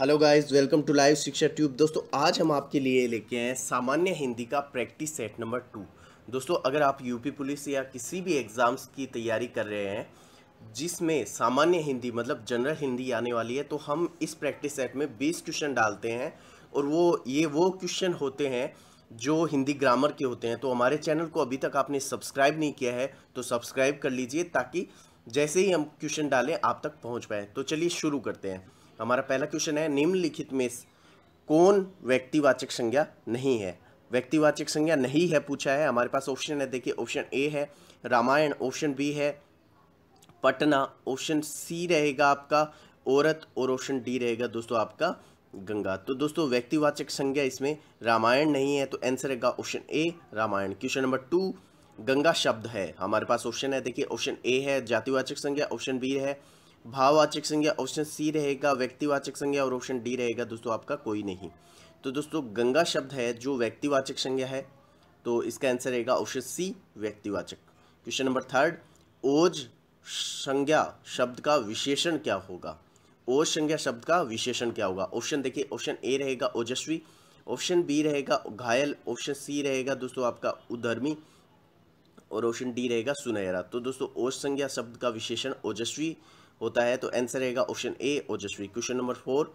hello guys welcome to live Shiksha tube दोस्तों आज हम आपके लिए लेके आए सामान्य हिंदी का प्रैक्टिस सेट नंबर टू दोस्तों अगर आप यूपी पुलिस या किसी भी एग्ज़ाम्स की तैयारी कर रहे हैं जिसमें सामान्य हिंदी मतलब जनरल हिंदी आने वाली है तो हम इस प्रैक्टिस सेट में बीस क्वेश्चन डालते हैं और वो ये वो क्वेश्चन होते हैं जो हिंदी ग्रामर के होते हैं तो हमारे चैनल को अभी तक आपने सब्सक्राइब नहीं किया है तो सब्सक्राइब कर लीजिए ताकि जैसे ही हम क्वेश्चन डालें आप तक पहुँच पाएँ तो चलिए शुरू करते हैं हमारा पहला क्वेश्चन है निम्नलिखित में कौन व्यक्तिवाचक संज्ञा नहीं है व्यक्तिवाचक संज्ञा नहीं है पूछा है हमारे पास ऑप्शन है देखिए ऑप्शन ए है रामायण ऑप्शन बी है पटना ऑप्शन सी रहेगा आपका औरत और ऑप्शन डी रहेगा दोस्तों आपका गंगा तो दोस्तों व्यक्तिवाचक संज्ञा इसमें रामायण नहीं है तो आंसर रहेगा option A Ramayana question number two Ganga शब्द है हमारे पास ऑप्शन है देखिए ऑप्शन ए है जातिवाचक संज्ञा ऑप्शन बी है भाववाचक संज्ञा ऑप्शन सी रहेगा व्यक्तिवाचक संज्ञा और ऑप्शन डी रहेगा दोस्तों आपका कोई नहीं तो दोस्तों गंगा शब्द है जो व्यक्तिवाचक संज्ञा है तो इसका आंसर रहेगा ऑप्शन सी व्यक्तिवाचक क्वेश्चन नंबर थर्ड ओज संज्ञा शब्द का विशेषण क्या होगा ओज संज्ञा शब्द का विशेषण क्या होगा ऑप्शन देखिए ऑप्शन ए रहेगा ओजस्वी ऑप्शन बी रहेगा घायल ऑप्शन सी रहेगा दोस्तों आपका उधर्मी और ऑप्शन डी रहेगा सुनहरा तो दोस्तों ओज संज्ञा शब्द का विशेषण ओजस्वी होता है तो आंसर रहेगा ऑप्शन ए ओजस्वी क्वेश्चन नंबर फोर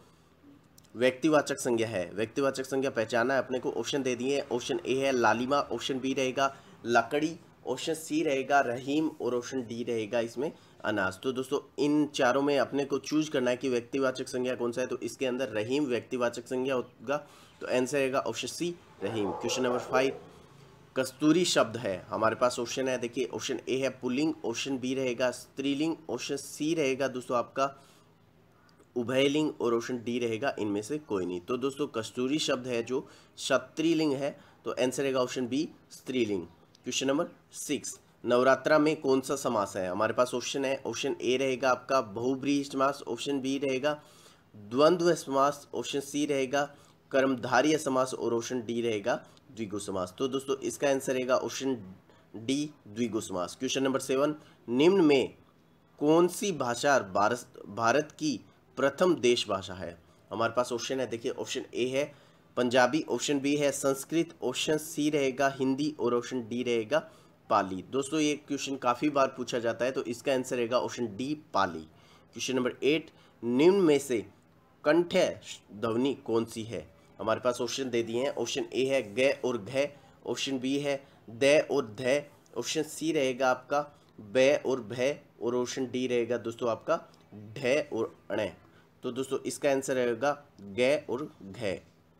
व्यक्तिवाचक संज्ञा है व्यक्तिवाचक संज्ञा पहचाना है अपने को ऑप्शन दे दिए ऑप्शन ए है लालिमा ऑप्शन बी रहेगा लकड़ी ऑप्शन सी रहेगा रहीम और ऑप्शन डी रहेगा इसमें अनाज तो दोस्तों इन चारों में अपने को चूज करना है कि व्यक्तिवाचक संज्ञा कौन सा है तो इसके अंदर रहीम व्यक्तिवाचक संज्ञा होगा तो आंसर रहेगा option C Rahim question number five कस्तूरी शब्द है हमारे पास ऑप्शन है देखिए ऑप्शन ए है पुलिंग ऑप्शन बी रहेगा स्त्रीलिंग ऑप्शन सी रहेगा दोस्तों आपका उभयलिंग और ऑप्शन डी रहेगा इनमें से कोई नहीं तो दोस्तों कस्तूरी शब्द है जो क्षत्रिलिंग है तो आंसर रहेगा ऑप्शन बी स्त्रीलिंग क्वेश्चन नंबर सिक्स नवरात्रा में कौन सा समास है हमारे पास ऑप्शन है ऑप्शन ए रहेगा आपका बहुब्री समास ऑप्शन बी रहेगा द्वंद्व समास ऑप्शन सी रहेगा कर्मधार्य समास और ऑप्शन डी रहेगा द्विगु समास तो दोस्तों इसका आंसर रहेगा ऑप्शन डी द्विगु समास क्वेश्चन नंबर सेवन निम्न में कौन सी भाषा भारत भारत की प्रथम देश भाषा है हमारे पास ऑप्शन है देखिए ऑप्शन ए है पंजाबी ऑप्शन बी है संस्कृत ऑप्शन सी रहेगा हिंदी और ऑप्शन डी रहेगा पाली दोस्तों ये क्वेश्चन काफ़ी बार पूछा जाता है तो इसका आंसर रहेगा option D Pali question number eight निम्न में से कंठ ध्वनि कौन सी है हमारे पास ऑप्शन दे दिए हैं ऑप्शन ए है गय और घ ऑप्शन बी है द और ध ऑप्शन सी रहेगा आपका ब और भ और ऑप्शन डी रहेगा दोस्तों आपका ढ और अण तो दोस्तों इसका आंसर रहेगा ग और घ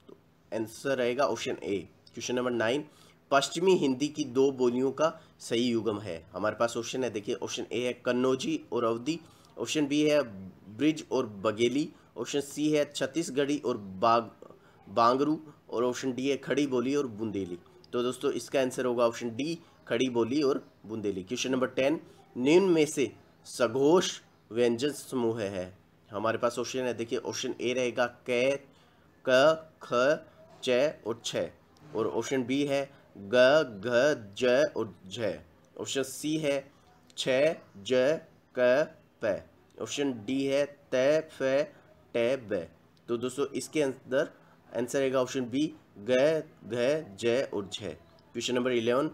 तो आंसर रहेगा option A question number nine पश्चिमी हिंदी की दो बोलियों का सही युगम है हमारे पास ऑप्शन है देखिए ऑप्शन ए है कन्नौजी और अवधि ऑप्शन बी है ब्रिज और बघेली ऑप्शन सी है छत्तीसगढ़ी और बाग बांगरू और ऑप्शन डी है खड़ी बोली और बुंदेली तो दोस्तों इसका आंसर होगा ऑप्शन डी खड़ी बोली और बुंदेली क्वेश्चन नंबर टेन निम्न में से सघोष व्यंजन समूह है हमारे पास ऑप्शन है देखिए ऑप्शन ए रहेगा कै क ख च और छ और ऑप्शन बी है ग घ ज और झ ऑप्शन सी है छ ज क प ऑप्शन डी है त फ ट ब तो दोस्तों इसके अंदर आंसर रहेगा ऑप्शन बी गय गय जय और जय क्वेश्चन नंबर इलेवन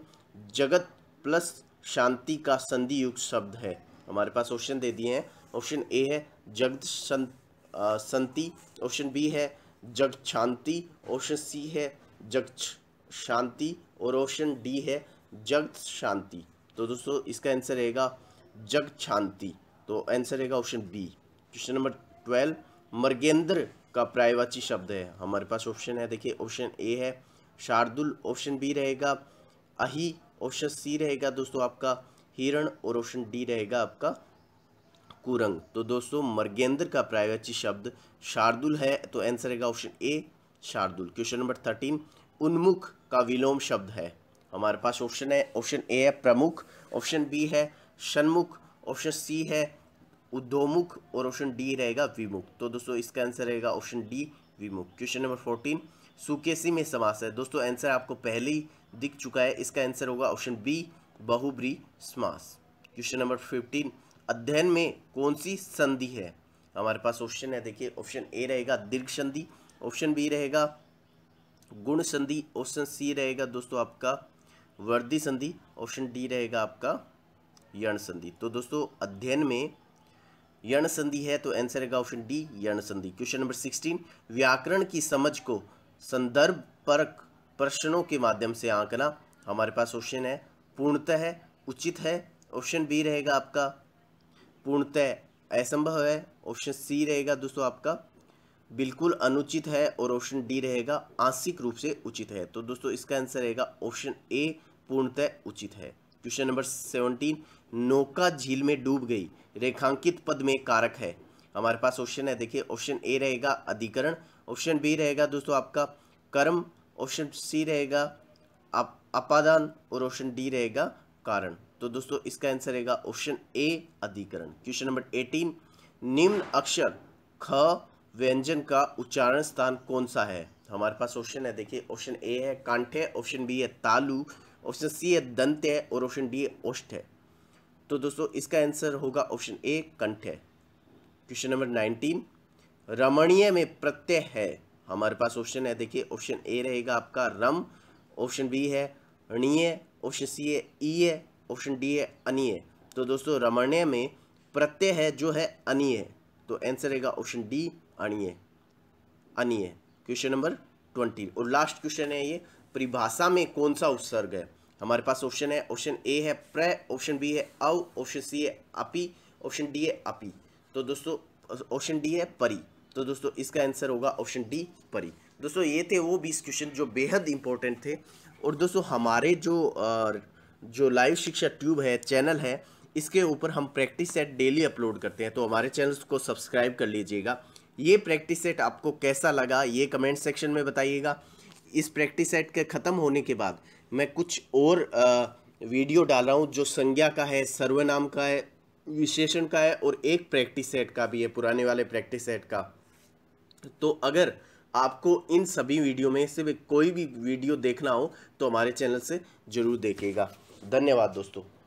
जगत प्लस शांति का संधि युक्त शब्द है हमारे पास ऑप्शन दे दिए हैं ऑप्शन ए है जगत संति ऑप्शन बी है जग शांति ऑप्शन सी है जग शांति और ऑप्शन डी है जग शांति तो दोस्तों इसका आंसर रहेगा जग शांति तो आंसर रहेगा option B question number twelve मर्गेंद्र का प्रायवाची शब्द है हमारे पास ऑप्शन है देखिए ऑप्शन ए है शार्दुल ऑप्शन बी रहेगा अही ऑप्शन सी रहेगा दोस्तों आपका हिरण और ऑप्शन डी रहेगा आपका कुरंग तो दोस्तों मर्गेंद्र का प्रायवाची शब्द शार्दुल है तो आंसर रहेगा ऑप्शन ए शार्दुल क्वेश्चन नंबर थर्टीन उन्मुख का विलोम शब्द है हमारे पास ऑप्शन है ऑप्शन ए है प्रमुख ऑप्शन बी है सन्मुख ऑप्शन सी है उद्योमुख और ऑप्शन डी रहेगा विमुख तो दोस्तों इसका आंसर रहेगा ऑप्शन डी विमुख क्वेश्चन नंबर फोर्टीन सुकेसी में समास है दोस्तों आंसर आपको पहले ही दिख चुका है इसका आंसर होगा ऑप्शन बी बहुब्री समास क्वेश्चन नंबर फिफ्टीन अध्ययन में कौन सी संधि है हमारे पास ऑप्शन है देखिए ऑप्शन ए रहेगा दीर्घ संधि ऑप्शन बी रहेगा गुण संधि ऑप्शन सी रहेगा दोस्तों आपका वर्दी संधि ऑप्शन डी रहेगा आपका यण संधि तो दोस्तों अध्ययन में यण संधि है तो आंसर है ऑप्शन डी यण संधि क्वेश्चन नंबर सिक्सटीन व्याकरण की समझ को संदर्भ परक प्रश्नों के माध्यम से आंकना हमारे पास ऑप्शन है पूर्णतः है उचित है ऑप्शन बी रहेगा आपका पूर्णतः असंभव है ऑप्शन सी रहेगा दोस्तों आपका बिल्कुल अनुचित है और ऑप्शन डी रहेगा आंशिक रूप से उचित है तो दोस्तों इसका आंसर रहेगा ऑप्शन ए पूर्णतः उचित है क्वेश्चन नंबर सेवनटीन नौका झील में डूब गई रेखांकित पद में कारक है हमारे पास ऑप्शन है देखिए ऑप्शन ए रहेगा अधिकरण ऑप्शन बी रहेगा दोस्तों आपका कर्म ऑप्शन सी रहेगा आप अपादान और ऑप्शन डी रहेगा कारण तो दोस्तों इसका आंसर रहेगा ऑप्शन ए अधिकरण क्वेश्चन नंबर एटीन निम्न अक्षर ख व्यंजन का उच्चारण स्थान कौन सा है हमारे पास ऑप्शन है देखिए ऑप्शन ए है कांठे ऑप्शन बी है तालू ऑप्शन सी है दंत है और ऑप्शन डी है ओष्ठ है तो दोस्तों इसका आंसर होगा ऑप्शन ए कंठ है क्वेश्चन नंबर नाइनटीन रमणीय में प्रत्यय है हमारे पास ऑप्शन है देखिए ऑप्शन ए रहेगा आपका रम ऑप्शन बी है ऋणीय ऑप्शन सी है ई है ऑप्शन डी है अनिय तो दोस्तों रमणीय में प्रत्यय है जो है अनिय तो आंसर रहेगा ऑप्शन डी अनिय अनिय क्वेश्चन नंबर ट्वेंटी और लास्ट क्वेश्चन है ये परिभाषा में कौन सा उपसर्ग है हमारे पास ऑप्शन है ऑप्शन ए है प्र ऑप्शन बी है अव ऑप्शन सी है अपी ऑप्शन डी है अपी तो दोस्तों ऑप्शन डी है परी तो दोस्तों इसका आंसर होगा ऑप्शन डी परी दोस्तों ये थे वो बीस क्वेश्चन जो बेहद इंपॉर्टेंट थे और दोस्तों हमारे जो जो लाइव शिक्षा ट्यूब है चैनल है इसके ऊपर हम प्रैक्टिस सेट डेली अपलोड करते हैं तो हमारे चैनल को सब्सक्राइब कर लीजिएगा ये प्रैक्टिस सेट आपको कैसा लगा ये कमेंट सेक्शन में बताइएगा इस प्रैक्टिस सेट के ख़त्म होने के बाद मैं कुछ और वीडियो डाल रहा हूँ जो संज्ञा का है सर्वनाम का है विशेषण का है और एक प्रैक्टिस सेट का भी है पुराने वाले प्रैक्टिस सेट का तो अगर आपको इन सभी वीडियो में से कोई भी वीडियो देखना हो तो हमारे चैनल से ज़रूर देखिएगा धन्यवाद दोस्तों